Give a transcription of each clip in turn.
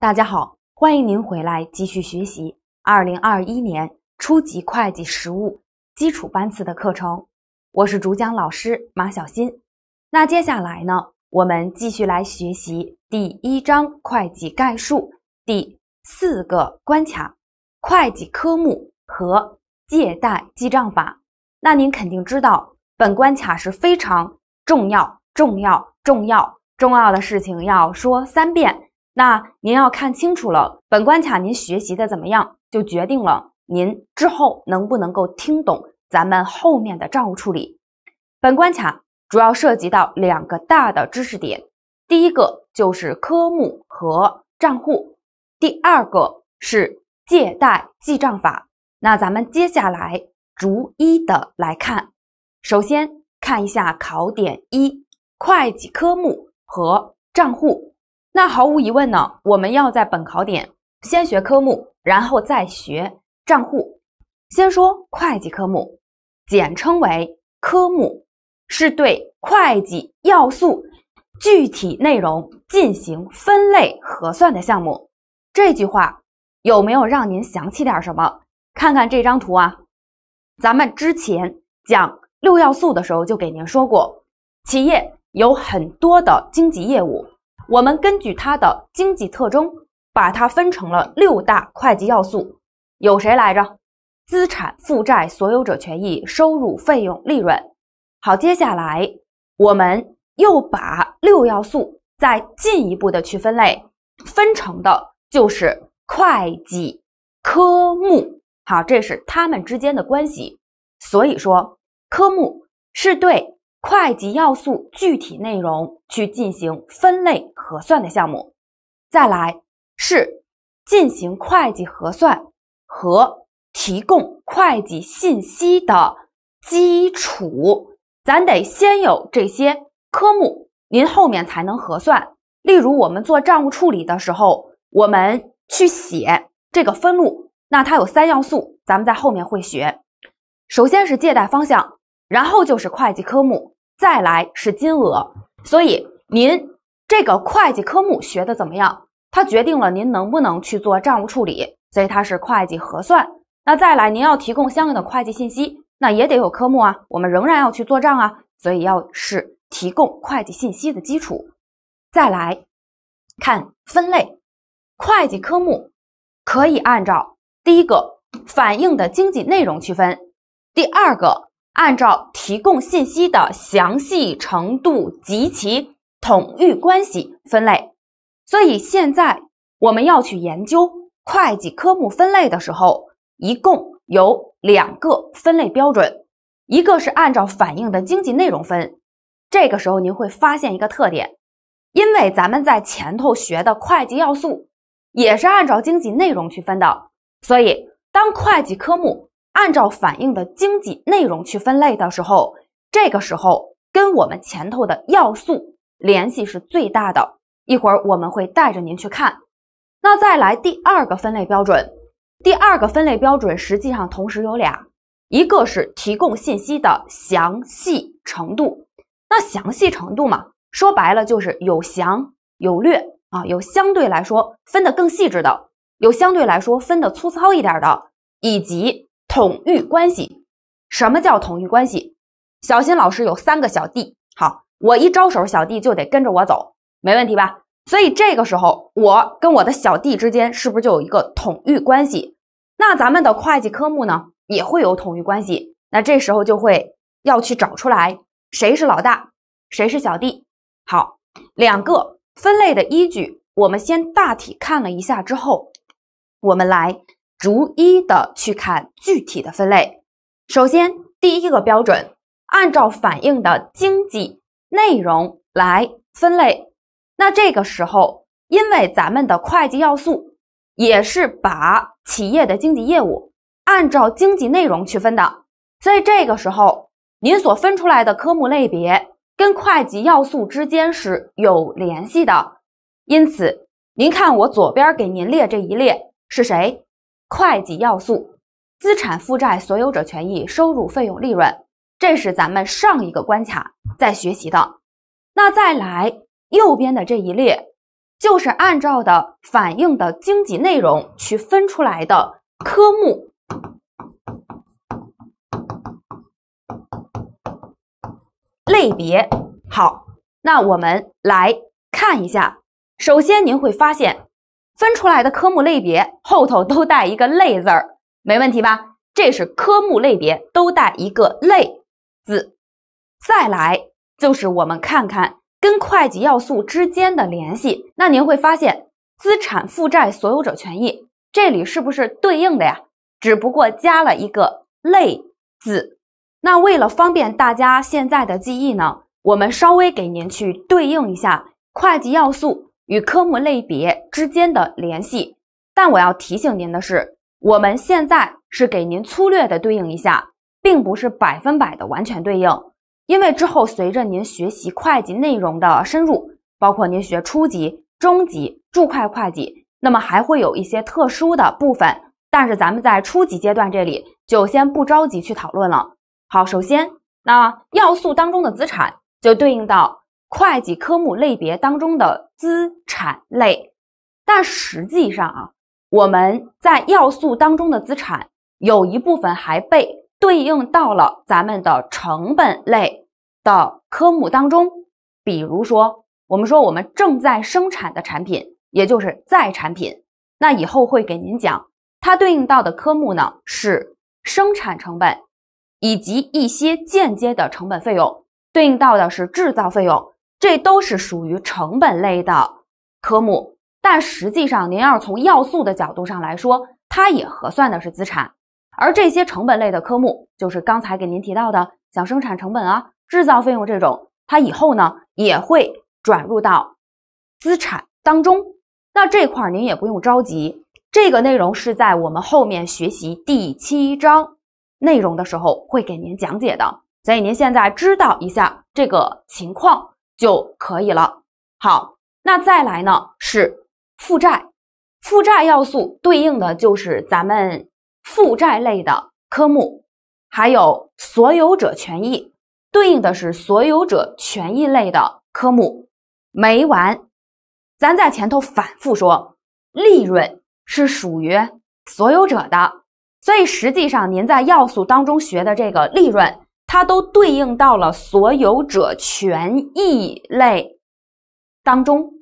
大家好，欢迎您回来继续学习二零二一年初级会计实务基础班次的课程，我是主讲老师马小新。那接下来呢，我们继续来学习第一章会计概述第四个关卡——会计科目和借贷记账法。那您肯定知道，本关卡是非常重要、重要、重要、重要的事情，要说三遍。那您要看清楚了，本关卡您学习的怎么样，就决定了您之后能不能够听懂咱们后面的账务处理。本关卡主要涉及到两个大的知识点，第一个就是科目和账户，第二个是借贷记账法。那咱们接下来逐一的来看，首先看一下考点一：会计科目和账户。那毫无疑问呢，我们要在本考点先学科目，然后再学账户。先说会计科目，简称为科目，是对会计要素具体内容进行分类核算的项目。这句话有没有让您想起点什么？看看这张图啊，咱们之前讲六要素的时候就给您说过，企业有很多的经济业务。我们根据它的经济特征，把它分成了六大会计要素，有谁来着？资产负债、所有者权益、收入、费用、利润。好，接下来我们又把六要素再进一步的去分类，分成的就是会计科目。好，这是它们之间的关系。所以说，科目是对。会计要素具体内容去进行分类核算的项目，再来是进行会计核算和提供会计信息的基础，咱得先有这些科目，您后面才能核算。例如，我们做账务处理的时候，我们去写这个分录，那它有三要素，咱们在后面会学。首先是借贷方向，然后就是会计科目。再来是金额，所以您这个会计科目学的怎么样？它决定了您能不能去做账务处理，所以它是会计核算。那再来，您要提供相应的会计信息，那也得有科目啊，我们仍然要去做账啊，所以要是提供会计信息的基础。再来看分类，会计科目可以按照第一个反映的经济内容区分，第二个。按照提供信息的详细程度及其统御关系分类，所以现在我们要去研究会计科目分类的时候，一共有两个分类标准，一个是按照反映的经济内容分，这个时候您会发现一个特点，因为咱们在前头学的会计要素也是按照经济内容去分的，所以当会计科目。按照反映的经济内容去分类的时候，这个时候跟我们前头的要素联系是最大的。一会儿我们会带着您去看。那再来第二个分类标准，第二个分类标准实际上同时有俩，一个是提供信息的详细程度。那详细程度嘛，说白了就是有详有略啊，有相对来说分得更细致的，有相对来说分得粗糙一点的，以及。统御关系，什么叫统御关系？小新老师有三个小弟，好，我一招手，小弟就得跟着我走，没问题吧？所以这个时候，我跟我的小弟之间是不是就有一个统御关系？那咱们的会计科目呢，也会有统御关系。那这时候就会要去找出来谁是老大，谁是小弟。好，两个分类的依据，我们先大体看了一下之后，我们来。逐一的去看具体的分类。首先，第一个标准，按照反映的经济内容来分类。那这个时候，因为咱们的会计要素也是把企业的经济业务按照经济内容区分的，所以这个时候您所分出来的科目类别跟会计要素之间是有联系的。因此，您看我左边给您列这一列是谁？会计要素：资产负债、所有者权益、收入、费用、利润，这是咱们上一个关卡在学习的。那再来右边的这一列，就是按照的反映的经济内容去分出来的科目类别。好，那我们来看一下，首先您会发现。分出来的科目类别后头都带一个“类”字儿，没问题吧？这是科目类别都带一个“类”字。再来就是我们看看跟会计要素之间的联系，那您会发现，资产负债所有者权益这里是不是对应的呀？只不过加了一个“类”字。那为了方便大家现在的记忆呢，我们稍微给您去对应一下会计要素。与科目类别之间的联系，但我要提醒您的是，我们现在是给您粗略的对应一下，并不是百分百的完全对应，因为之后随着您学习会计内容的深入，包括您学初级、中级注会会计，那么还会有一些特殊的部分。但是咱们在初级阶段这里就先不着急去讨论了。好，首先那要素当中的资产就对应到会计科目类别当中的。资产类，但实际上啊，我们在要素当中的资产有一部分还被对应到了咱们的成本类的科目当中。比如说，我们说我们正在生产的产品，也就是在产品，那以后会给您讲它对应到的科目呢，是生产成本以及一些间接的成本费用，对应到的是制造费用。这都是属于成本类的科目，但实际上您要是从要素的角度上来说，它也核算的是资产。而这些成本类的科目，就是刚才给您提到的，像生产成本啊、制造费用这种，它以后呢也会转入到资产当中。那这块儿您也不用着急，这个内容是在我们后面学习第七章内容的时候会给您讲解的。所以您现在知道一下这个情况。就可以了。好，那再来呢？是负债，负债要素对应的就是咱们负债类的科目，还有所有者权益对应的是所有者权益类的科目。没完，咱在前头反复说，利润是属于所有者的，所以实际上您在要素当中学的这个利润。它都对应到了所有者权益类当中，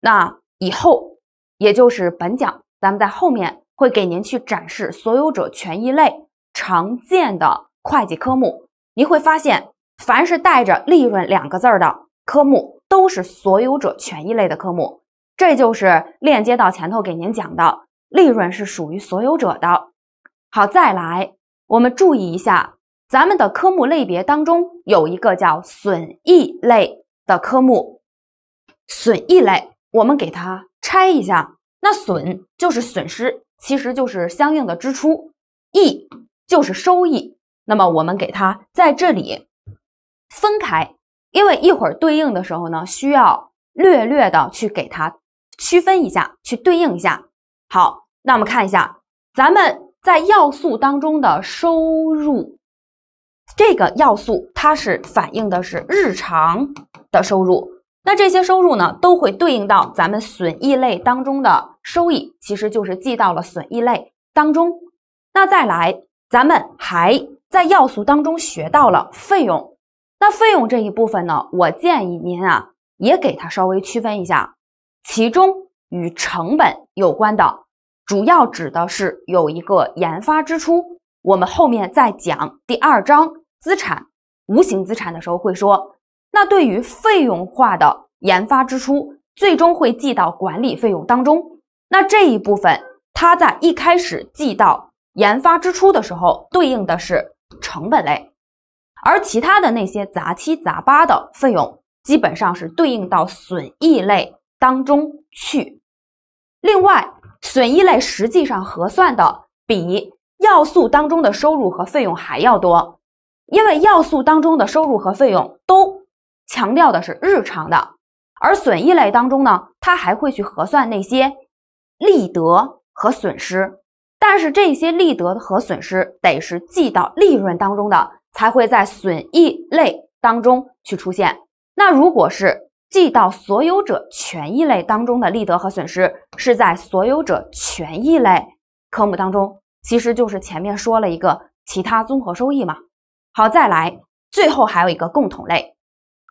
那以后也就是本讲，咱们在后面会给您去展示所有者权益类常见的会计科目。你会发现，凡是带着“利润”两个字儿的科目，都是所有者权益类的科目。这就是链接到前头给您讲的，利润是属于所有者的。好，再来，我们注意一下。咱们的科目类别当中有一个叫损益类的科目，损益类，我们给它拆一下。那损就是损失，其实就是相应的支出；益就是收益。那么我们给它在这里分开，因为一会儿对应的时候呢，需要略略的去给它区分一下，去对应一下。好，那我们看一下，咱们在要素当中的收入。这个要素它是反映的是日常的收入，那这些收入呢都会对应到咱们损益类当中的收益，其实就是记到了损益类当中。那再来，咱们还在要素当中学到了费用，那费用这一部分呢，我建议您啊也给它稍微区分一下，其中与成本有关的，主要指的是有一个研发支出，我们后面再讲第二章。资产无形资产的时候会说，那对于费用化的研发支出，最终会记到管理费用当中。那这一部分它在一开始记到研发支出的时候，对应的是成本类，而其他的那些杂七杂八的费用，基本上是对应到损益类当中去。另外，损益类实际上核算的比要素当中的收入和费用还要多。因为要素当中的收入和费用都强调的是日常的，而损益类当中呢，它还会去核算那些利得和损失，但是这些利得和损失得是记到利润当中的，才会在损益类当中去出现。那如果是记到所有者权益类当中的利得和损失，是在所有者权益类科目当中，其实就是前面说了一个其他综合收益嘛。好，再来，最后还有一个共同类，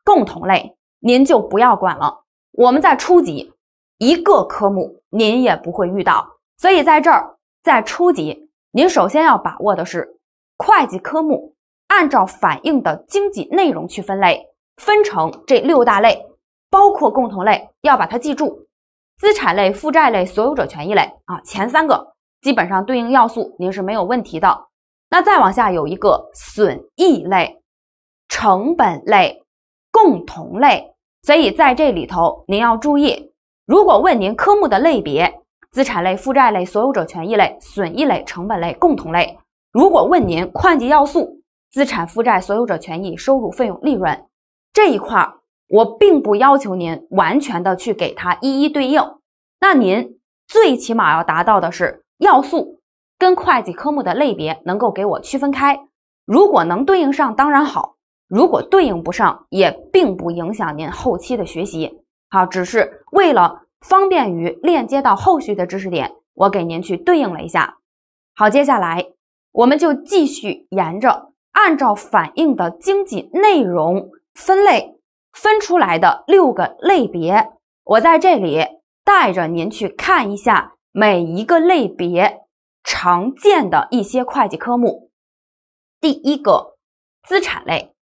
共同类您就不要管了。我们在初级一个科目您也不会遇到，所以在这儿在初级，您首先要把握的是会计科目按照反映的经济内容去分类，分成这六大类，包括共同类，要把它记住。资产类、负债类、所有者权益类啊，前三个基本上对应要素您是没有问题的。那再往下有一个损益类、成本类、共同类，所以在这里头您要注意，如果问您科目的类别，资产类、负债类、所有者权益类、损益类、成本类、共同类；如果问您会计要素，资产负债、所有者权益、收入、费用、利润这一块儿，我并不要求您完全的去给它一一对应，那您最起码要达到的是要素。跟会计科目的类别能够给我区分开，如果能对应上当然好，如果对应不上也并不影响您后期的学习，好，只是为了方便于链接到后续的知识点，我给您去对应了一下。好，接下来我们就继续沿着按照反映的经济内容分类分出来的六个类别，我在这里带着您去看一下每一个类别。常见的一些会计科目，第一个资产类，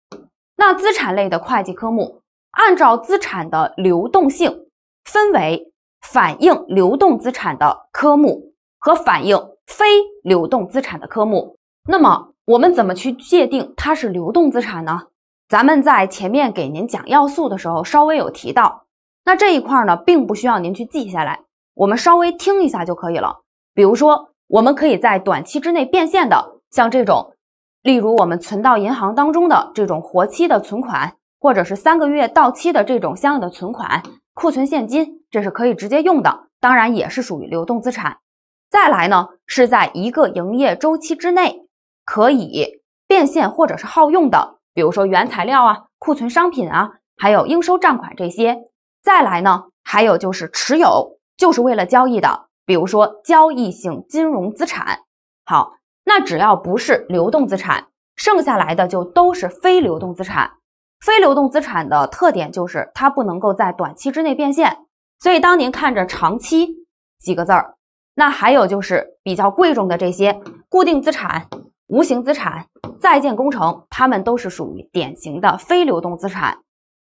那资产类的会计科目按照资产的流动性分为反映流动资产的科目和反映非流动资产的科目。那么我们怎么去界定它是流动资产呢？咱们在前面给您讲要素的时候稍微有提到，那这一块呢并不需要您去记下来，我们稍微听一下就可以了。比如说。我们可以在短期之内变现的，像这种，例如我们存到银行当中的这种活期的存款，或者是三个月到期的这种相应的存款、库存现金，这是可以直接用的，当然也是属于流动资产。再来呢，是在一个营业周期之内可以变现或者是耗用的，比如说原材料啊、库存商品啊，还有应收账款这些。再来呢，还有就是持有，就是为了交易的。比如说交易性金融资产，好，那只要不是流动资产，剩下来的就都是非流动资产。非流动资产的特点就是它不能够在短期之内变现，所以当您看着“长期”几个字儿，那还有就是比较贵重的这些固定资产、无形资产、在建工程，它们都是属于典型的非流动资产。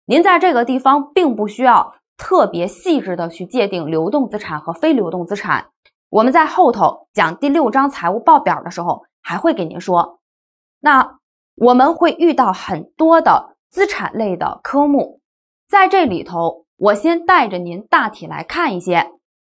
您在这个地方并不需要。特别细致的去界定流动资产和非流动资产。我们在后头讲第六章财务报表的时候，还会给您说。那我们会遇到很多的资产类的科目，在这里头，我先带着您大体来看一些。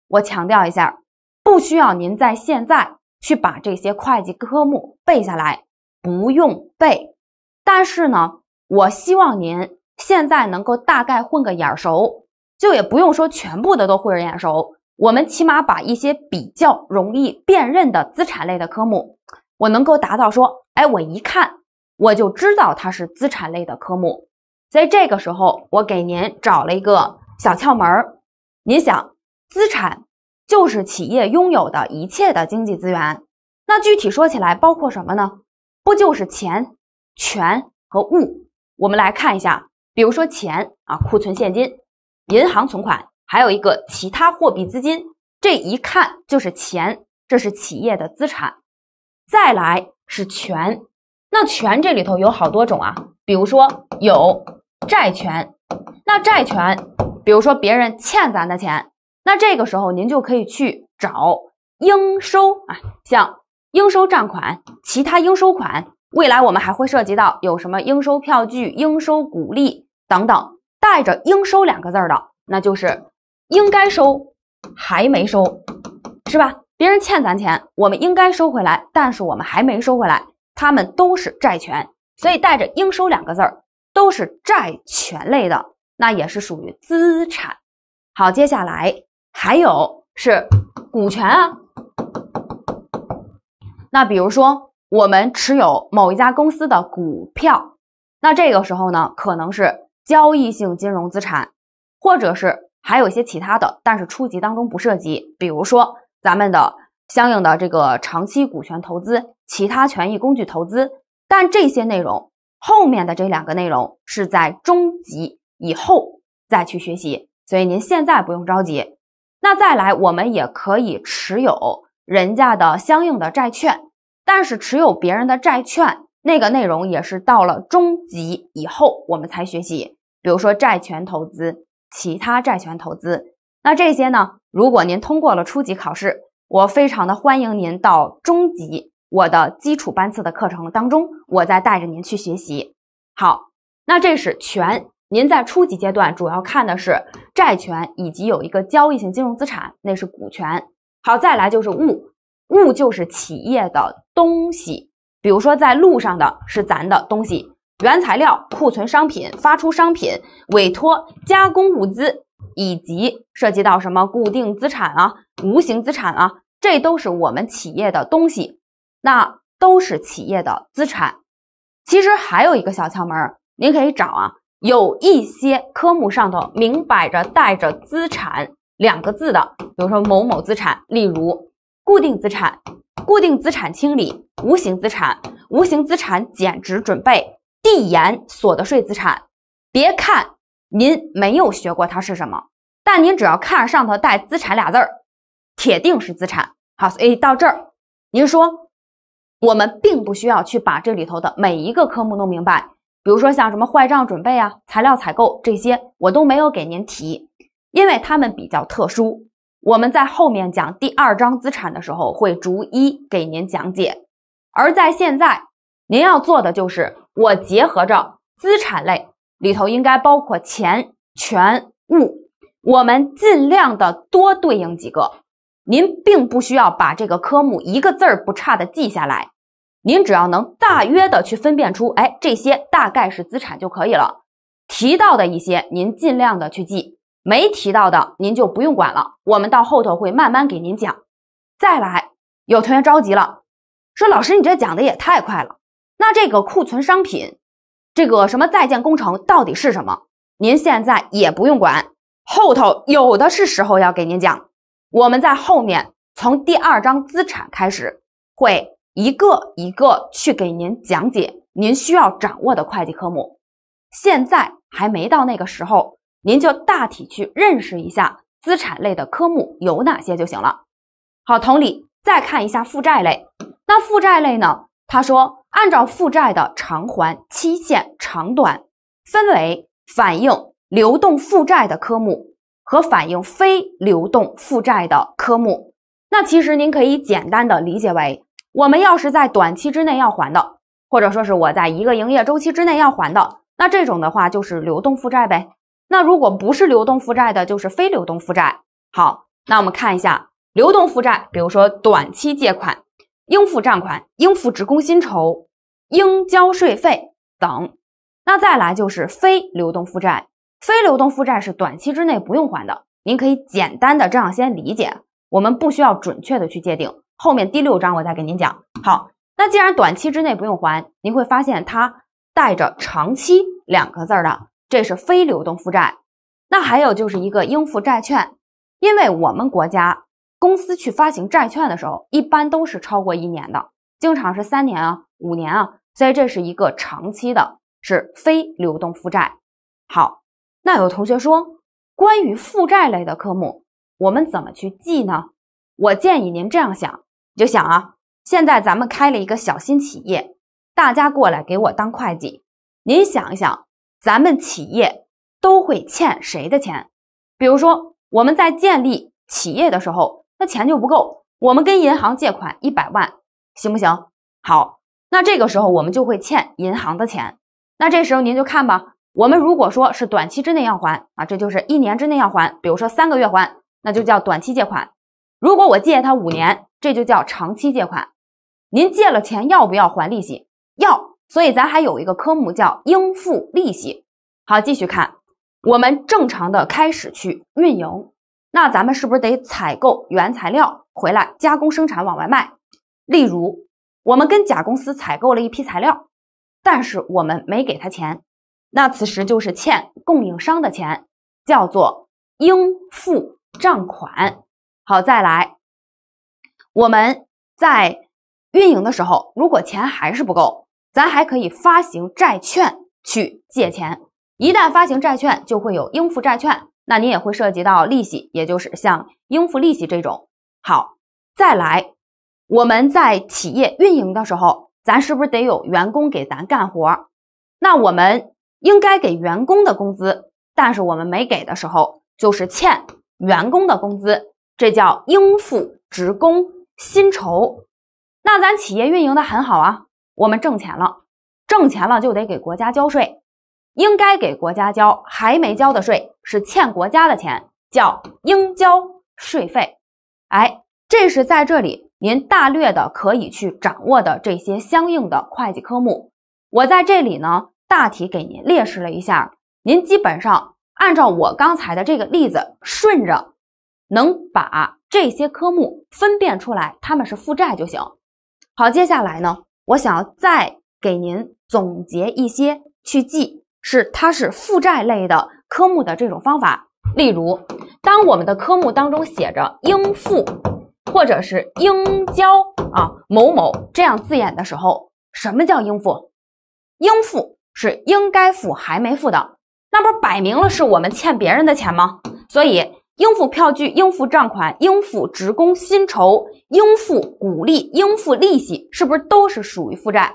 我强调一下，不需要您在现在去把这些会计科目背下来，不用背。但是呢，我希望您现在能够大概混个眼熟。就也不用说全部的都会眼熟，我们起码把一些比较容易辨认的资产类的科目，我能够达到说，哎，我一看我就知道它是资产类的科目。在这个时候，我给您找了一个小窍门儿。您想，资产就是企业拥有的一切的经济资源。那具体说起来，包括什么呢？不就是钱、权和物？我们来看一下，比如说钱啊，库存现金。银行存款，还有一个其他货币资金，这一看就是钱，这是企业的资产。再来是权，那权这里头有好多种啊，比如说有债权，那债权，比如说别人欠咱的钱，那这个时候您就可以去找应收啊，像应收账款、其他应收款，未来我们还会涉及到有什么应收票据、应收股利等等。带着“应收”两个字儿的，那就是应该收还没收，是吧？别人欠咱钱，我们应该收回来，但是我们还没收回来，他们都是债权，所以带着“应收”两个字儿都是债权类的，那也是属于资产。好，接下来还有是股权啊。那比如说我们持有某一家公司的股票，那这个时候呢，可能是。交易性金融资产，或者是还有一些其他的，但是初级当中不涉及，比如说咱们的相应的这个长期股权投资、其他权益工具投资，但这些内容后面的这两个内容是在中级以后再去学习，所以您现在不用着急。那再来，我们也可以持有人家的相应的债券，但是持有别人的债券那个内容也是到了中级以后我们才学习。比如说债权投资，其他债权投资，那这些呢？如果您通过了初级考试，我非常的欢迎您到中级我的基础班次的课程当中，我再带着您去学习。好，那这是权，您在初级阶段主要看的是债权，以及有一个交易性金融资产，那是股权。好，再来就是物，物就是企业的东西，比如说在路上的是咱的东西。原材料、库存商品、发出商品、委托加工物资，以及涉及到什么固定资产啊、无形资产啊，这都是我们企业的东西，那都是企业的资产。其实还有一个小窍门，您可以找啊，有一些科目上头明摆着带着“资产”两个字的，比如说某某资产，例如固定资产、固定资产清理、无形资产、无形资产减值准备。递延所得税资产，别看您没有学过它是什么，但您只要看上头带“资产”俩字儿，铁定是资产。好，所以到这儿，您说我们并不需要去把这里头的每一个科目弄明白，比如说像什么坏账准备啊、材料采购这些，我都没有给您提，因为他们比较特殊。我们在后面讲第二章资产的时候会逐一给您讲解，而在现在。您要做的就是，我结合着资产类里头应该包括钱、权、物，我们尽量的多对应几个。您并不需要把这个科目一个字儿不差的记下来，您只要能大约的去分辨出，哎，这些大概是资产就可以了。提到的一些您尽量的去记，没提到的您就不用管了。我们到后头会慢慢给您讲。再来，有同学着急了，说老师你这讲的也太快了。那这个库存商品，这个什么在建工程到底是什么？您现在也不用管，后头有的是时候要给您讲。我们在后面从第二章资产开始，会一个一个去给您讲解您需要掌握的会计科目。现在还没到那个时候，您就大体去认识一下资产类的科目有哪些就行了。好，同理再看一下负债类。那负债类呢？他说。按照负债的偿还期限长短，分为反映流动负债的科目和反映非流动负债的科目。那其实您可以简单的理解为，我们要是在短期之内要还的，或者说是我在一个营业周期之内要还的，那这种的话就是流动负债呗。那如果不是流动负债的，就是非流动负债。好，那我们看一下流动负债，比如说短期借款。应付账款、应付职工薪酬、应交税费等，那再来就是非流动负债。非流动负债是短期之内不用还的，您可以简单的这样先理解。我们不需要准确的去界定，后面第六章我再给您讲。好，那既然短期之内不用还，您会发现它带着“长期”两个字儿的，这是非流动负债。那还有就是一个应付债券，因为我们国家。公司去发行债券的时候，一般都是超过一年的，经常是三年啊、五年啊，所以这是一个长期的，是非流动负债。好，那有同学说，关于负债类的科目，我们怎么去记呢？我建议您这样想，就想啊，现在咱们开了一个小型企业，大家过来给我当会计，您想一想，咱们企业都会欠谁的钱？比如说，我们在建立企业的时候。那钱就不够，我们跟银行借款一百万，行不行？好，那这个时候我们就会欠银行的钱。那这时候您就看吧，我们如果说是短期之内要还啊，这就是一年之内要还，比如说三个月还，那就叫短期借款。如果我借他五年，这就叫长期借款。您借了钱要不要还利息？要，所以咱还有一个科目叫应付利息。好，继续看，我们正常的开始去运营。那咱们是不是得采购原材料回来加工生产往外卖？例如，我们跟甲公司采购了一批材料，但是我们没给他钱，那此时就是欠供应商的钱，叫做应付账款。好，再来，我们在运营的时候，如果钱还是不够，咱还可以发行债券去借钱。一旦发行债券，就会有应付债券。那你也会涉及到利息，也就是像应付利息这种。好，再来，我们在企业运营的时候，咱是不是得有员工给咱干活？那我们应该给员工的工资，但是我们没给的时候，就是欠员工的工资，这叫应付职工薪酬。那咱企业运营的很好啊，我们挣钱了，挣钱了就得给国家交税。应该给国家交还没交的税是欠国家的钱，叫应交税费。哎，这是在这里您大略的可以去掌握的这些相应的会计科目。我在这里呢，大体给您列示了一下，您基本上按照我刚才的这个例子，顺着能把这些科目分辨出来，他们是负债就行。好，接下来呢，我想要再给您总结一些去记。是，它是负债类的科目的这种方法。例如，当我们的科目当中写着“应付”或者是“应交”啊某某这样字眼的时候，什么叫应付？应付是应该付还没付的，那不摆明了是我们欠别人的钱吗？所以，应付票据、应付账款、应付职工薪酬、应付股利、应付利息，是不是都是属于负债？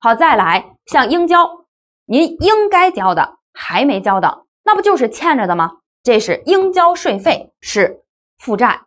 好，再来，像应交。您应该交的还没交的，那不就是欠着的吗？这是应交税费，是负债。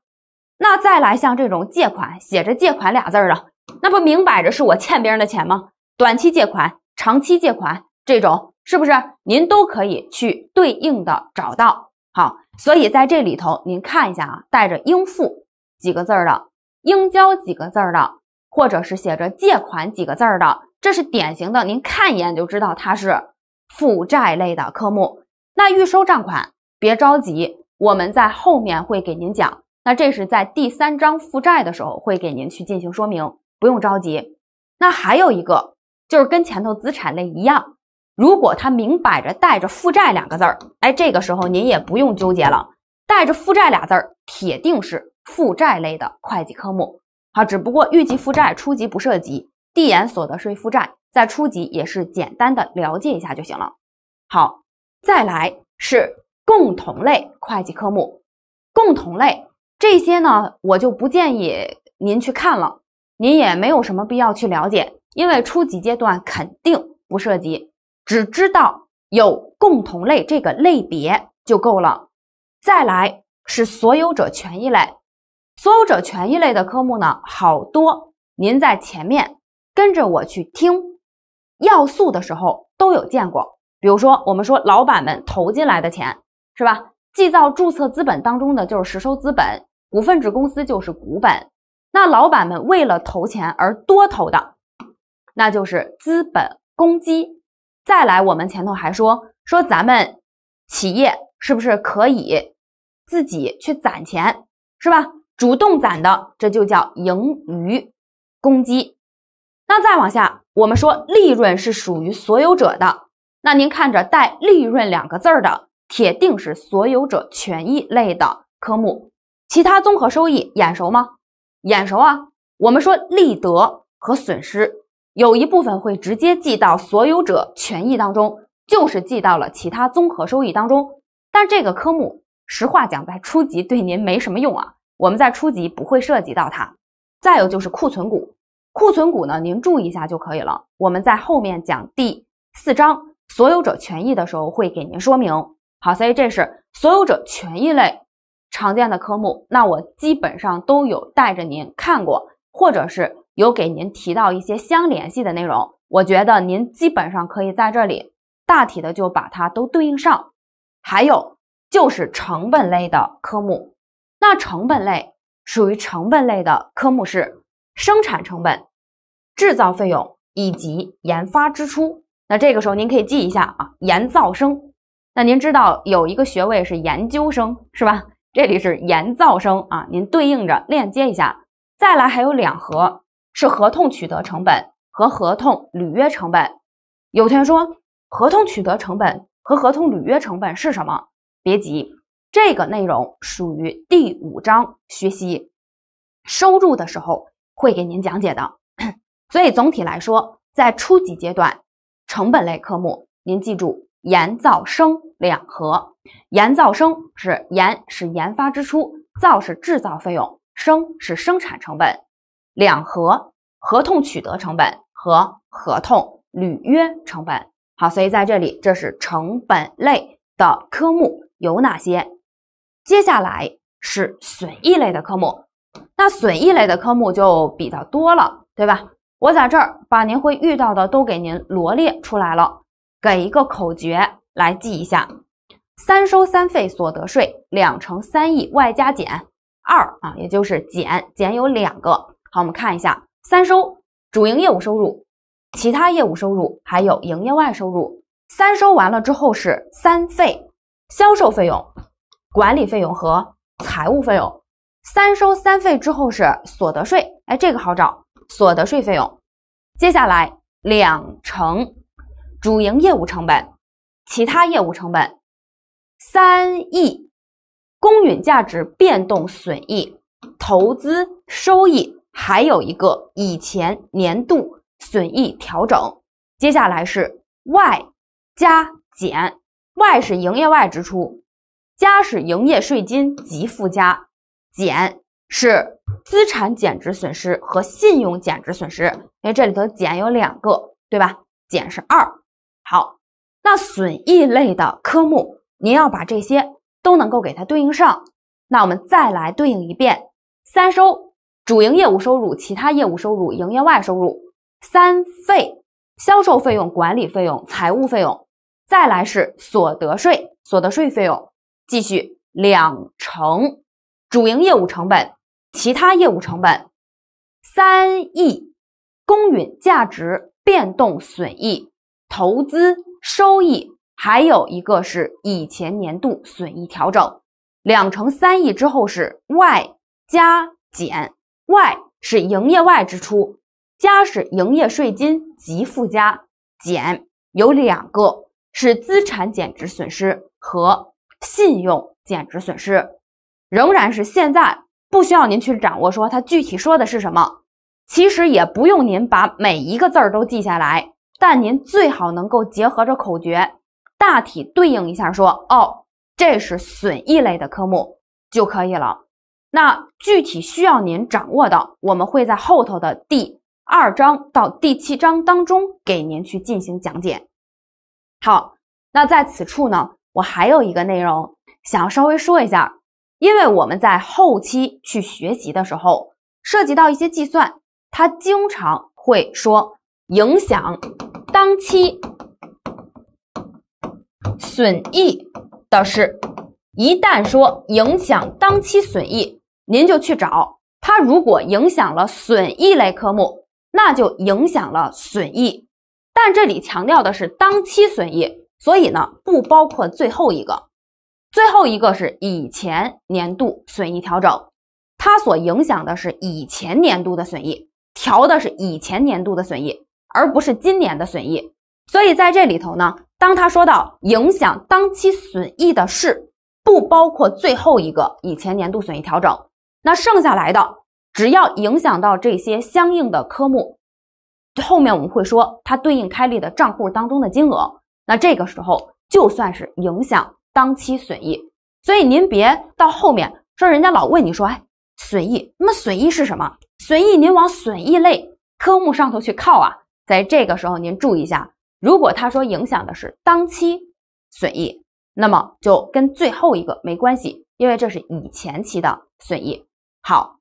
那再来像这种借款写着“借款”俩字儿的，那不明摆着是我欠别人的钱吗？短期借款、长期借款这种是不是您都可以去对应的找到？好，所以在这里头您看一下啊，带着“应付”几个字儿的、应交几个字儿的。或者是写着“借款”几个字儿的，这是典型的，您看一眼就知道它是负债类的科目。那预收账款，别着急，我们在后面会给您讲。那这是在第三章负债的时候会给您去进行说明，不用着急。那还有一个就是跟前头资产类一样，如果它明摆着带着“负债”两个字儿，哎，这个时候您也不用纠结了，带着“负债”俩字儿，铁定是负债类的会计科目。好，只不过预计负债初级不涉及，递延所得税负债在初级也是简单的了解一下就行了。好，再来是共同类会计科目，共同类这些呢，我就不建议您去看了，您也没有什么必要去了解，因为初级阶段肯定不涉及，只知道有共同类这个类别就够了。再来是所有者权益类。所有者权益类的科目呢，好多，您在前面跟着我去听要素的时候都有见过。比如说，我们说老板们投进来的钱是吧？记造注册资本当中的就是实收资本，股份制公司就是股本。那老板们为了投钱而多投的，那就是资本公积。再来，我们前头还说说咱们企业是不是可以自己去攒钱，是吧？主动攒的，这就叫盈余公积。那再往下，我们说利润是属于所有者的。那您看着带“利润”两个字儿的，铁定是所有者权益类的科目。其他综合收益眼熟吗？眼熟啊！我们说利得和损失有一部分会直接记到所有者权益当中，就是记到了其他综合收益当中。但这个科目，实话讲，在初级对您没什么用啊。我们在初级不会涉及到它，再有就是库存股，库存股呢您注意一下就可以了。我们在后面讲第四章所有者权益的时候会给您说明。好，所以这是所有者权益类常见的科目，那我基本上都有带着您看过，或者是有给您提到一些相联系的内容。我觉得您基本上可以在这里大体的就把它都对应上。还有就是成本类的科目。那成本类属于成本类的科目是生产成本、制造费用以及研发支出。那这个时候您可以记一下啊，研造生。那您知道有一个学位是研究生是吧？这里是研造生啊，您对应着链接一下。再来还有两盒是合同取得成本和合同履约成本。有同学说，合同取得成本和合同履约成本是什么？别急。这个内容属于第五章学习收入的时候会给您讲解的，所以总体来说，在初级阶段，成本类科目您记住“研造生两合”。研造生是研是研发支出，造是制造费用，生是生产成本，两合合同取得成本和合同履约成本。好，所以在这里，这是成本类的科目有哪些？接下来是损益类的科目，那损益类的科目就比较多了，对吧？我在这儿把您会遇到的都给您罗列出来了，给一个口诀来记一下：三收三费，所得税两乘三亿外加减二啊，也就是减减有两个。好，我们看一下三收：主营业务收入、其他业务收入还有营业外收入。三收完了之后是三费：销售费用。管理费用和财务费用，三收三费之后是所得税，哎，这个好找，所得税费用。接下来两成主营业务成本，其他业务成本，三亿，公允价值变动损益、投资收益，还有一个以前年度损益调整。接下来是外加减，外是营业外支出。加是营业税金及附加，减是资产减值损失和信用减值损失，因为这里头减有两个，对吧？减是二。好，那损益类的科目，您要把这些都能够给它对应上。那我们再来对应一遍：三收主营业务收入、其他业务收入、营业外收入；三费销售费用、管理费用、财务费用；再来是所得税，所得税费用。继续两成主营业务成本，其他业务成本三亿，公允价值变动损益、投资收益，还有一个是以前年度损益调整。两成三亿之后是外加减，外是营业外支出，加是营业税金及附加，减有两个是资产减值损失和。信用减值损失，仍然是现在不需要您去掌握，说它具体说的是什么，其实也不用您把每一个字儿都记下来，但您最好能够结合着口诀，大体对应一下，说哦，这是损益类的科目就可以了。那具体需要您掌握的，我们会在后头的第二章到第七章当中给您去进行讲解。好，那在此处呢。我还有一个内容想要稍微说一下，因为我们在后期去学习的时候，涉及到一些计算，它经常会说影响当期损益的事。一旦说影响当期损益，您就去找它。如果影响了损益类科目，那就影响了损益。但这里强调的是当期损益。所以呢，不包括最后一个，最后一个是以前年度损益调整，它所影响的是以前年度的损益，调的是以前年度的损益，而不是今年的损益。所以在这里头呢，当他说到影响当期损益的是，不包括最后一个以前年度损益调整，那剩下来的只要影响到这些相应的科目，后面我们会说它对应开立的账户当中的金额。那这个时候就算是影响当期损益，所以您别到后面说人家老问你说，哎，损益，那么损益是什么？损益您往损益类科目上头去靠啊。在这个时候您注意一下，如果他说影响的是当期损益，那么就跟最后一个没关系，因为这是以前期的损益。好，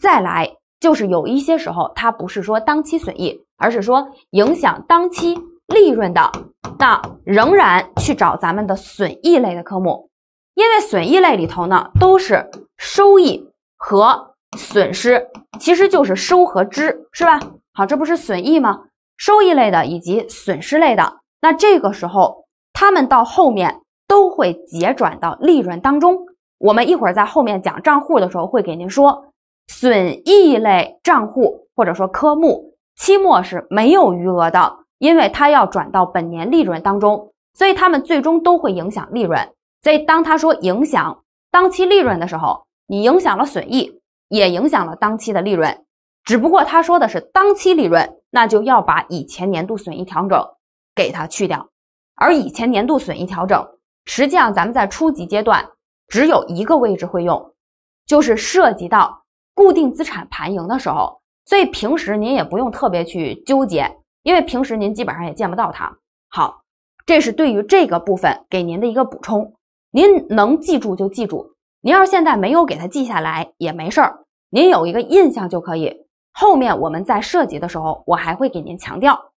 再来就是有一些时候它不是说当期损益，而是说影响当期。利润的那仍然去找咱们的损益类的科目，因为损益类里头呢都是收益和损失，其实就是收和支是吧？好，这不是损益吗？收益类的以及损失类的，那这个时候他们到后面都会结转到利润当中。我们一会儿在后面讲账户的时候会给您说，损益类账户或者说科目期末是没有余额的。因为它要转到本年利润当中，所以他们最终都会影响利润。所以当他说影响当期利润的时候，你影响了损益，也影响了当期的利润。只不过他说的是当期利润，那就要把以前年度损益调整给它去掉。而以前年度损益调整，实际上咱们在初级阶段只有一个位置会用，就是涉及到固定资产盘盈的时候。所以平时您也不用特别去纠结。因为平时您基本上也见不到它，好，这是对于这个部分给您的一个补充。您能记住就记住，您要是现在没有给它记下来也没事儿，您有一个印象就可以。后面我们在涉及的时候，我还会给您强调。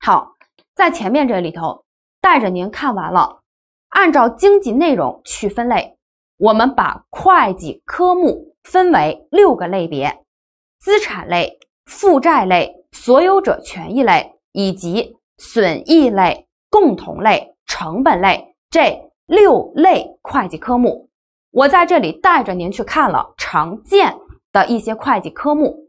好，在前面这里头带着您看完了，按照经济内容去分类，我们把会计科目分为六个类别：资产类、负债类。所有者权益类以及损益类、共同类、成本类这六类会计科目，我在这里带着您去看了常见的一些会计科目。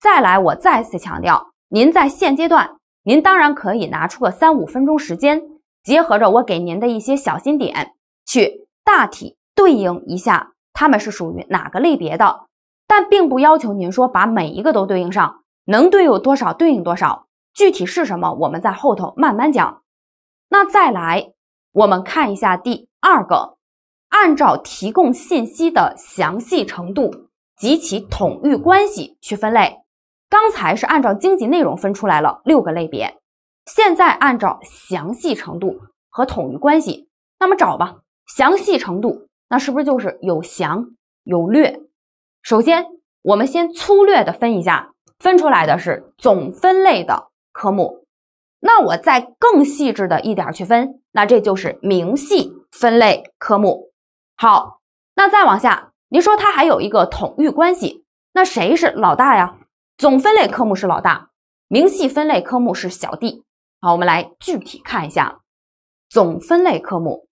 再来，我再次强调，您在现阶段，您当然可以拿出个三五分钟时间，结合着我给您的一些小心点，去大体对应一下他们是属于哪个类别的，但并不要求您说把每一个都对应上。能对应多少对应多少，具体是什么我们在后头慢慢讲。那再来，我们看一下第二个，按照提供信息的详细程度及其统御关系去分类。刚才是按照经济内容分出来了六个类别，现在按照详细程度和统御关系，那么找吧。详细程度，那是不是就是有详有略？首先，我们先粗略的分一下。分出来的是总分类的科目，那我再更细致的一点去分，那这就是明细分类科目。好，那再往下，您说它还有一个统域关系，那谁是老大呀？总分类科目是老大，明细分类科目是小弟。好，我们来具体看一下，总分类科目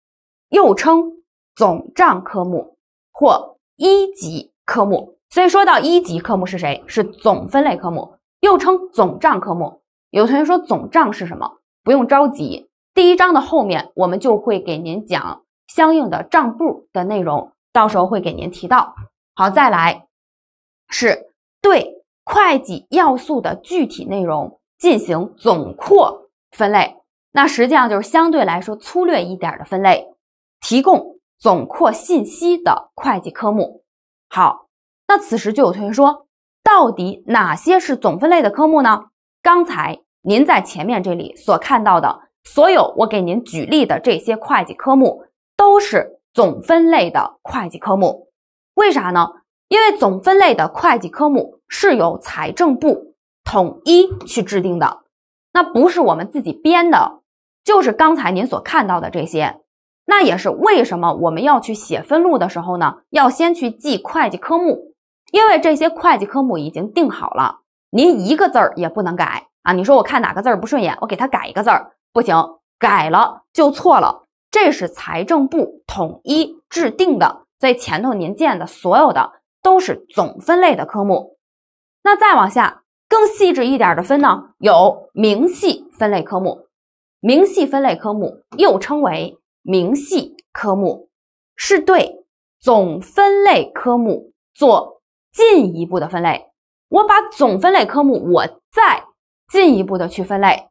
又称总账科目或一级科目。所以说到一级科目是谁？是总分类科目，又称总账科目。有同学说总账是什么？不用着急，第一章的后面我们就会给您讲相应的账簿的内容，到时候会给您提到。好，再来是对会计要素的具体内容进行总括分类，那实际上就是相对来说粗略一点的分类，提供总括信息的会计科目。好。那此时就有同学说，到底哪些是总分类的科目呢？刚才您在前面这里所看到的所有我给您举例的这些会计科目，都是总分类的会计科目。为啥呢？因为总分类的会计科目是由财政部统一去制定的，那不是我们自己编的，就是刚才您所看到的这些。那也是为什么我们要去写分录的时候呢，要先去记会计科目。因为这些会计科目已经定好了，您一个字儿也不能改啊！你说我看哪个字儿不顺眼，我给它改一个字儿不行？改了就错了。这是财政部统一制定的，所以前头您见的所有的都是总分类的科目。那再往下更细致一点的分呢？有明细分类科目，明细分类科目又称为明细科目，是对总分类科目做。进一步的分类，我把总分类科目我再进一步的去分类，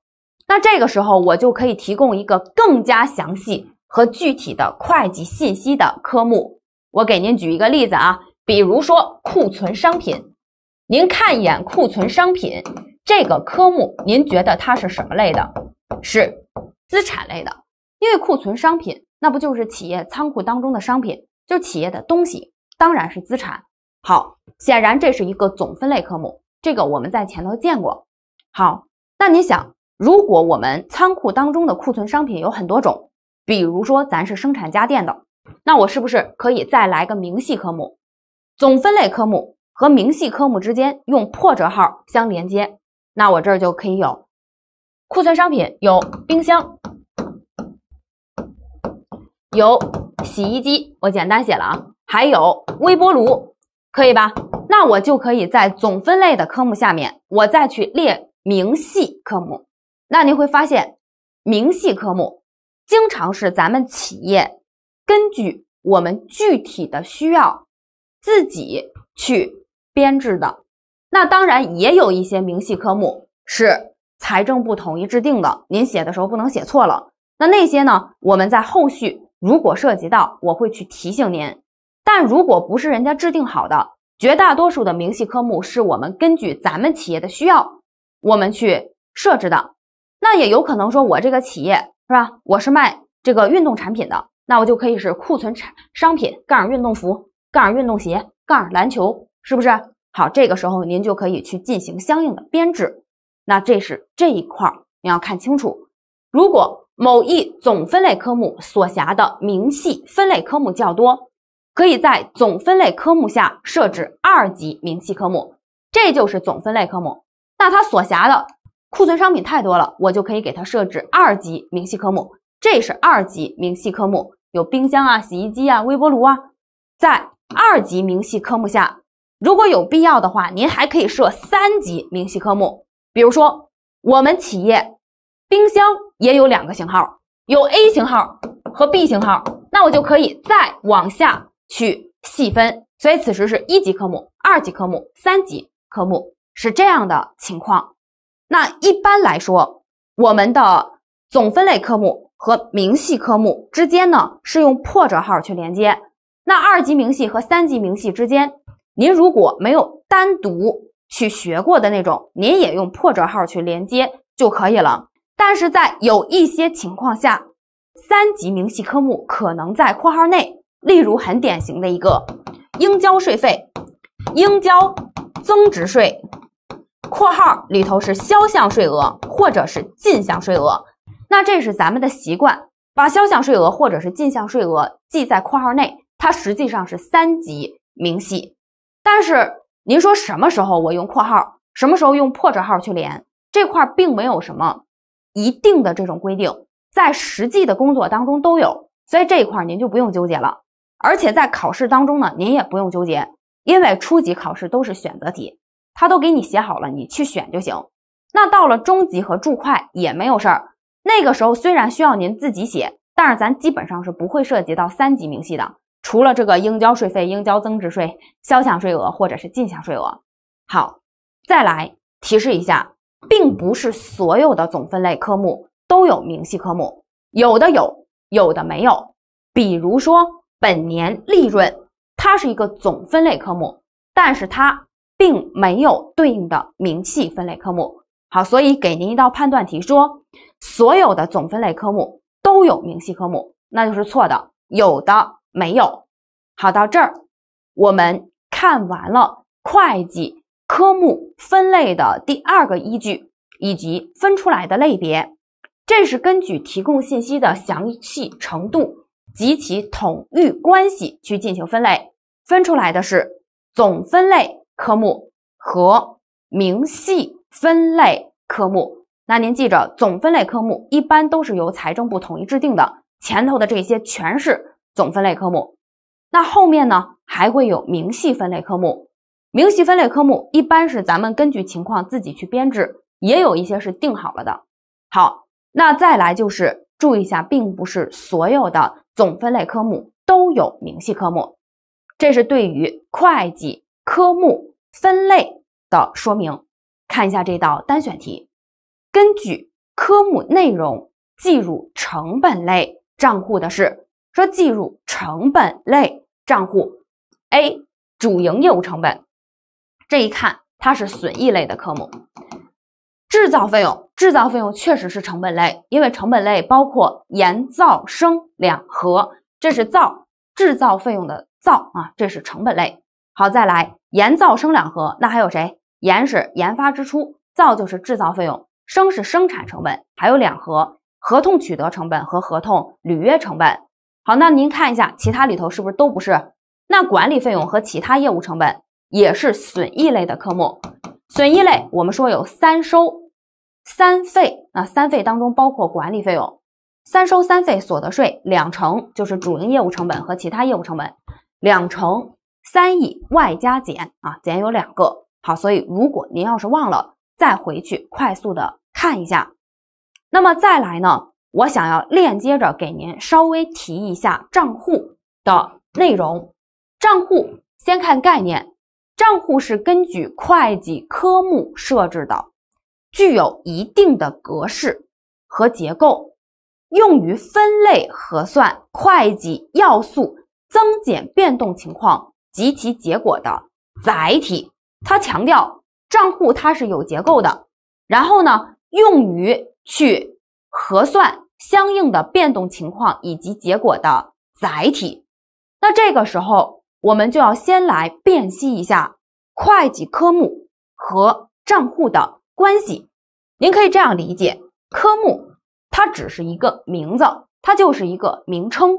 那这个时候我就可以提供一个更加详细和具体的会计信息的科目。我给您举一个例子啊，比如说库存商品，您看一眼库存商品这个科目，您觉得它是什么类的？是资产类的，因为库存商品那不就是企业仓库当中的商品，就是企业的东西，当然是资产。好，显然这是一个总分类科目，这个我们在前头见过。好，那你想，如果我们仓库当中的库存商品有很多种，比如说咱是生产家电的，那我是不是可以再来个明细科目？总分类科目和明细科目之间用破折号相连接，那我这儿就可以有库存商品，有冰箱，有洗衣机，我简单写了啊，还有微波炉。可以吧？那我就可以在总分类的科目下面，我再去列明细科目。那您会发现，明细科目经常是咱们企业根据我们具体的需要自己去编制的。那当然也有一些明细科目是财政部统一制定的，您写的时候不能写错了。那那些呢，我们在后续如果涉及到，我会去提醒您。但如果不是人家制定好的，绝大多数的明细科目是我们根据咱们企业的需要，我们去设置的。那也有可能说，我这个企业是吧？我是卖这个运动产品的，那我就可以是库存产商品，杠运动服，杠运动鞋，杠篮球，是不是？好，这个时候您就可以去进行相应的编制。那这是这一块儿，你要看清楚。如果某一总分类科目所辖的明细分类科目较多，可以在总分类科目下设置二级明细科目，这就是总分类科目。那它所辖的库存商品太多了，我就可以给它设置二级明细科目，这是二级明细科目，有冰箱啊、洗衣机啊、微波炉啊。在二级明细科目下，如果有必要的话，您还可以设三级明细科目。比如说，我们企业冰箱也有两个型号，有 A 型号和 B 型号，那我就可以再往下。去细分，所以此时是一级科目、二级科目、三级科目是这样的情况。那一般来说，我们的总分类科目和明细科目之间呢，是用破折号去连接。那二级明细和三级明细之间，您如果没有单独去学过的那种，您也用破折号去连接就可以了。但是在有一些情况下，三级明细科目可能在括号内。例如，很典型的一个应交税费，应交增值税，括号里头是销项税额或者是进项税额。那这是咱们的习惯，把销项税额或者是进项税额记在括号内，它实际上是三级明细。但是您说什么时候我用括号，什么时候用破折号去连这块，并没有什么一定的这种规定，在实际的工作当中都有，所以这一块您就不用纠结了。而且在考试当中呢，您也不用纠结，因为初级考试都是选择题，他都给你写好了，你去选就行。那到了中级和注会也没有事儿，那个时候虽然需要您自己写，但是咱基本上是不会涉及到三级明细的，除了这个应交税费、应交增值税、销项税额或者是进项税额。好，再来提示一下，并不是所有的总分类科目都有明细科目，有的有，有的没有，比如说。本年利润，它是一个总分类科目，但是它并没有对应的明细分类科目。好，所以给您一道判断题，说所有的总分类科目都有明细科目，那就是错的，有的没有。好，到这儿我们看完了会计科目分类的第二个依据以及分出来的类别，这是根据提供信息的详细程度。及其统域关系去进行分类，分出来的是总分类科目和明细分类科目。那您记着，总分类科目一般都是由财政部统一制定的，前头的这些全是总分类科目。那后面呢，还会有明细分类科目。明细分类科目一般是咱们根据情况自己去编制，也有一些是定好了的。好，那再来就是注意一下，并不是所有的。总分类科目都有明细科目，这是对于会计科目分类的说明。看一下这道单选题，根据科目内容计入成本类账户的是说计入成本类账户，A 主营业务成本，这一看它是损益类的科目，制造费用。制造费用确实是成本类，因为成本类包括研造生两合，这是造制造费用的造啊，这是成本类。好，再来研造生两合，那还有谁？研是研发支出，造就是制造费用，生是生产成本，还有两合合同取得成本和合同履约成本。好，那您看一下其他里头是不是都不是？那管理费用和其他业务成本也是损益类的科目，损益类我们说有三收。三费啊，三费当中包括管理费用，三收三费，所得税两成就是主营业务成本和其他业务成本两成，三亿外加减啊，减有两个。好，所以如果您要是忘了，再回去快速的看一下。那么再来呢，我想要链接着给您稍微提一下账户的内容。账户先看概念，账户是根据会计科目设置的。具有一定的格式和结构，用于分类核算会计要素增减变动情况及其结果的载体。它强调账户它是有结构的，然后呢，用于去核算相应的变动情况以及结果的载体。那这个时候，我们就要先来辨析一下会计科目和账户的。关系，您可以这样理解，科目它只是一个名字，它就是一个名称。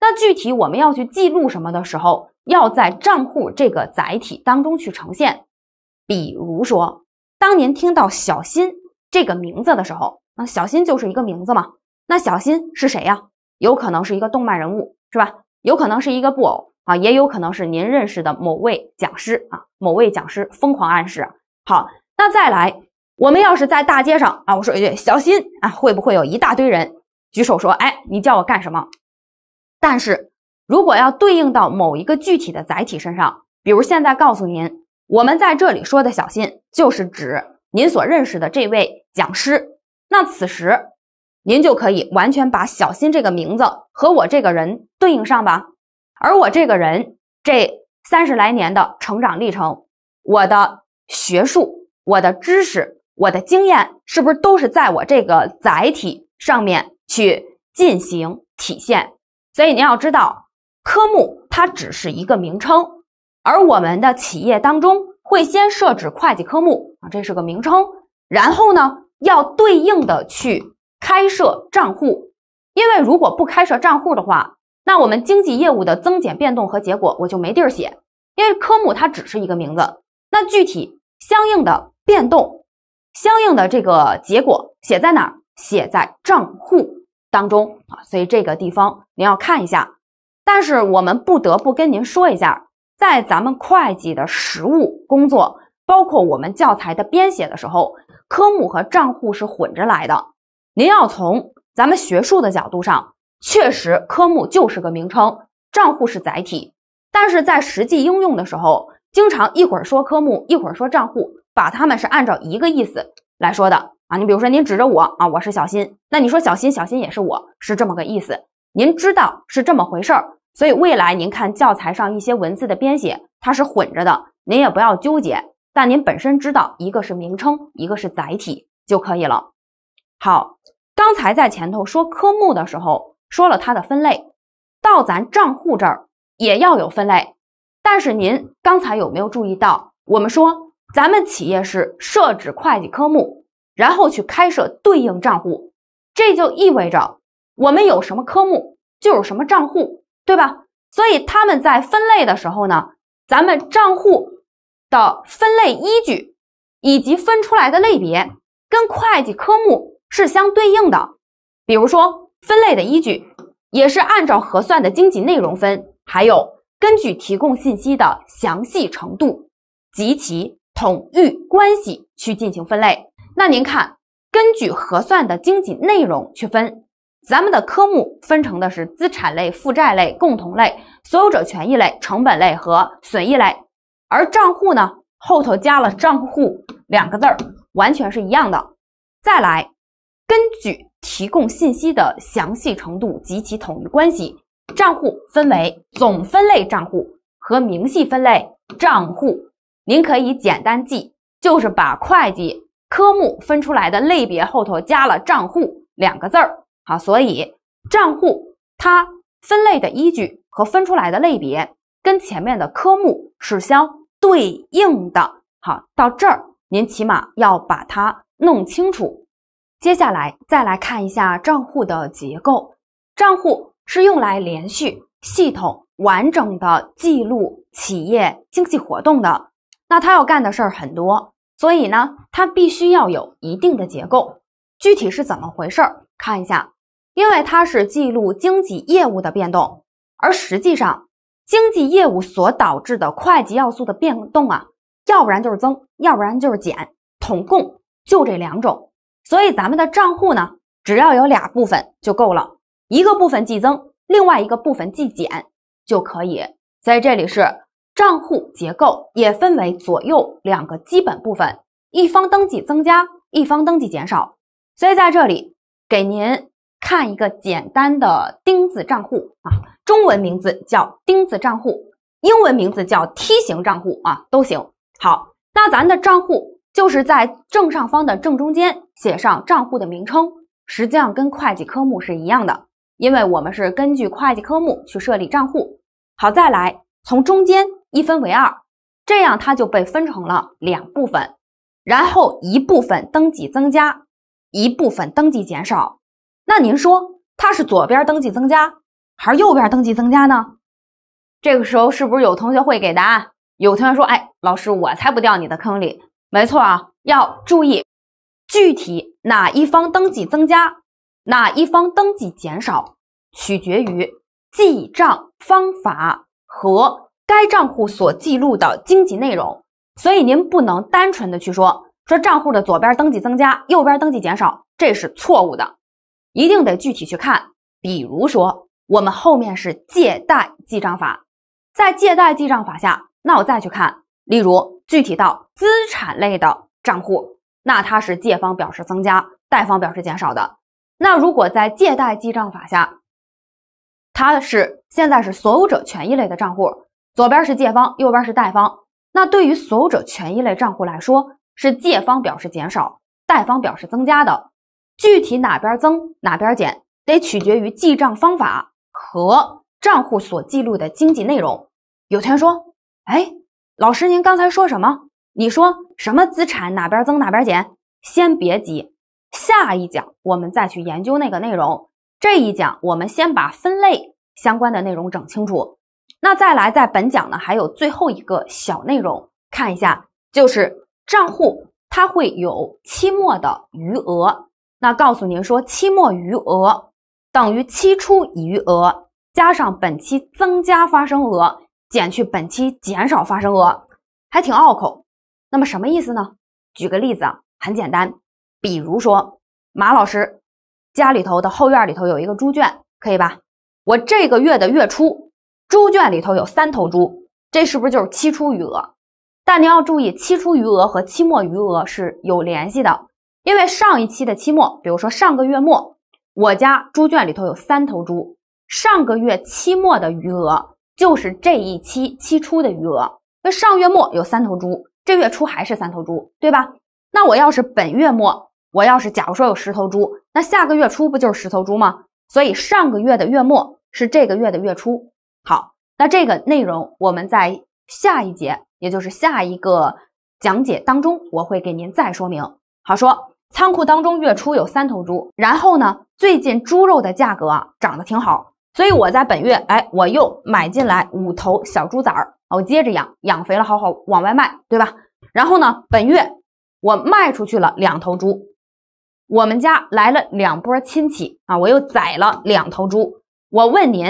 那具体我们要去记录什么的时候，要在账户这个载体当中去呈现。比如说，当您听到“小新”这个名字的时候，那“小新”就是一个名字嘛？那“小新”是谁呀？有可能是一个动漫人物，是吧？有可能是一个布偶啊，也有可能是您认识的某位讲师啊。某位讲师疯狂暗示，好。那再来，我们要是在大街上啊，我说一句小心啊，会不会有一大堆人举手说：“哎，你叫我干什么？”但是，如果要对应到某一个具体的载体身上，比如现在告诉您，我们在这里说的“小心”，就是指您所认识的这位讲师。那此时，您就可以完全把“小心”这个名字和我这个人对应上吧。而我这个人这三十来年的成长历程，我的学术。我的知识，我的经验，是不是都是在我这个载体上面去进行体现？所以您要知道，科目它只是一个名称，而我们的企业当中会先设置会计科目啊，这是个名称。然后呢，要对应的去开设账户，因为如果不开设账户的话，那我们经济业务的增减变动和结果我就没地儿写，因为科目它只是一个名字，那具体。相应的变动，相应的这个结果写在哪儿？写在账户当中啊！所以这个地方您要看一下。但是我们不得不跟您说一下，在咱们会计的实务工作，包括我们教材的编写的时候，科目和账户是混着来的。您要从咱们学术的角度上，确实科目就是个名称，账户是载体。但是在实际应用的时候，经常一会儿说科目，一会儿说账户，把他们是按照一个意思来说的啊。你比如说，您指着我啊，我是小新，那你说小新，小新也是我是这么个意思。您知道是这么回事儿，所以未来您看教材上一些文字的编写，它是混着的，您也不要纠结。但您本身知道一个是名称，一个是载体就可以了。好，刚才在前头说科目的时候说了它的分类，到咱账户这儿也要有分类。但是您刚才有没有注意到？我们说咱们企业是设置会计科目，然后去开设对应账户，这就意味着我们有什么科目就有什么账户，对吧？所以他们在分类的时候呢，咱们账户的分类依据以及分出来的类别跟会计科目是相对应的。比如说，分类的依据也是按照核算的经济内容分，还有。根据提供信息的详细程度及其统驭关系去进行分类。那您看，根据核算的经济内容去分，咱们的科目分成的是资产类、负债类、共同类、所有者权益类、成本类和损益类。而账户呢，后头加了“账户”两个字，完全是一样的。再来，根据提供信息的详细程度及其统一关系。账户分为总分类账户和明细分类账户，您可以简单记，就是把会计科目分出来的类别后头加了“账户”两个字儿。好，所以账户它分类的依据和分出来的类别跟前面的科目是相对应的。好，到这儿您起码要把它弄清楚。接下来再来看一下账户的结构，账户。是用来连续、系统、完整的记录企业经济活动的。那他要干的事儿很多，所以呢，它必须要有一定的结构。具体是怎么回事儿？看一下，因为它是记录经济业务的变动，而实际上经济业务所导致的会计要素的变动啊，要不然就是增，要不然就是减，统共就这两种。所以咱们的账户呢，只要有俩部分就够了。一个部分计增，另外一个部分计减，就可以。在这里是账户结构也分为左右两个基本部分，一方登记增加，一方登记减少。所以在这里给您看一个简单的钉子账户啊，中文名字叫钉子账户，英文名字叫梯形账户啊，都行。好，那咱的账户就是在正上方的正中间写上账户的名称，实际上跟会计科目是一样的。因为我们是根据会计科目去设立账户，好，再来从中间一分为二，这样它就被分成了两部分，然后一部分登记增加，一部分登记减少。那您说它是左边登记增加还是右边登记增加呢？这个时候是不是有同学会给答案？有同学说，哎，老师，我才不掉你的坑里。没错啊，要注意具体哪一方登记增加。哪一方登记减少，取决于记账方法和该账户所记录的经济内容。所以您不能单纯的去说说账户的左边登记增加，右边登记减少，这是错误的。一定得具体去看。比如说，我们后面是借贷记账法，在借贷记账法下，那我再去看，例如具体到资产类的账户，那它是借方表示增加，贷方表示减少的。那如果在借贷记账法下，它是现在是所有者权益类的账户，左边是借方，右边是贷方。那对于所有者权益类账户来说，是借方表示减少，贷方表示增加的。具体哪边增哪边减，得取决于记账方法和账户所记录的经济内容。有同学说：“哎，老师，您刚才说什么？你说什么资产哪边增哪边减？”先别急。下一讲我们再去研究那个内容，这一讲我们先把分类相关的内容整清楚。那再来，在本讲呢还有最后一个小内容，看一下，就是账户它会有期末的余额。那告诉您说，期末余额等于期初余额加上本期增加发生额，减去本期减少发生额，还挺拗口。那么什么意思呢？举个例子啊，很简单。比如说，马老师家里头的后院里头有一个猪圈，可以吧？我这个月的月初，猪圈里头有三头猪，这是不是就是期初余额？但您要注意，期初余额和期末余额是有联系的，因为上一期的期末，比如说上个月末，我家猪圈里头有三头猪，上个月期末的余额就是这一期期初的余额。那上月末有三头猪，这月初还是三头猪，对吧？那我要是本月末。我要是假如说有十头猪，那下个月初不就是十头猪吗？所以上个月的月末是这个月的月初。好，那这个内容我们在下一节，也就是下一个讲解当中，我会给您再说明。好，说仓库当中月初有三头猪，然后呢，最近猪肉的价格啊涨得挺好，所以我在本月哎，我又买进来五头小猪崽儿我接着养，养肥了好好往外卖，对吧？然后呢，本月我卖出去了两头猪。我们家来了两波亲戚啊，我又宰了两头猪。我问您，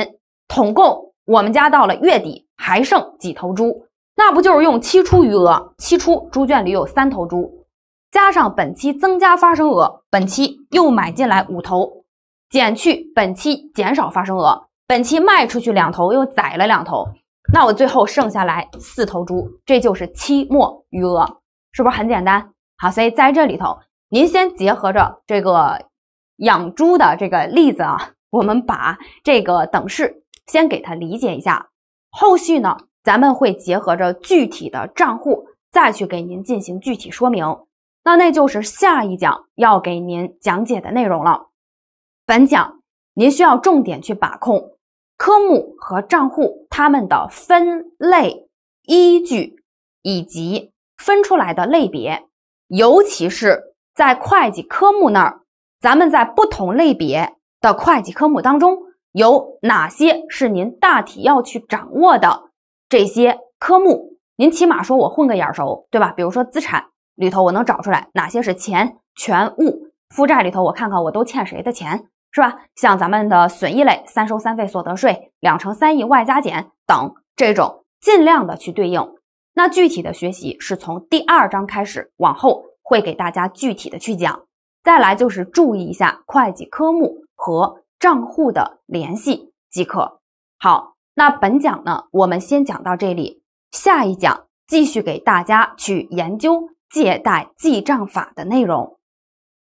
统共我们家到了月底还剩几头猪？那不就是用期初余额？期初猪圈里有三头猪，加上本期增加发生额，本期又买进来五头，减去本期减少发生额，本期卖出去两头，又宰了两头，那我最后剩下来四头猪，这就是期末余额，是不是很简单？好，所以在这里头。您先结合着这个养猪的这个例子啊，我们把这个等式先给它理解一下。后续呢，咱们会结合着具体的账户再去给您进行具体说明。那那就是下一讲要给您讲解的内容了。本讲您需要重点去把控科目和账户它们的分类依据以及分出来的类别，尤其是。在会计科目那儿，咱们在不同类别的会计科目当中，有哪些是您大体要去掌握的这些科目？您起码说我混个眼熟，对吧？比如说资产里头，我能找出来哪些是钱、权、物；负债里头，我看看我都欠谁的钱，是吧？像咱们的损益类，三收三费、所得税、两乘三亿外加减等这种，尽量的去对应。那具体的学习是从第二章开始往后。会给大家具体的去讲，再来就是注意一下会计科目和账户的联系即可。好，那本讲呢我们先讲到这里，下一讲继续给大家去研究借贷记账法的内容。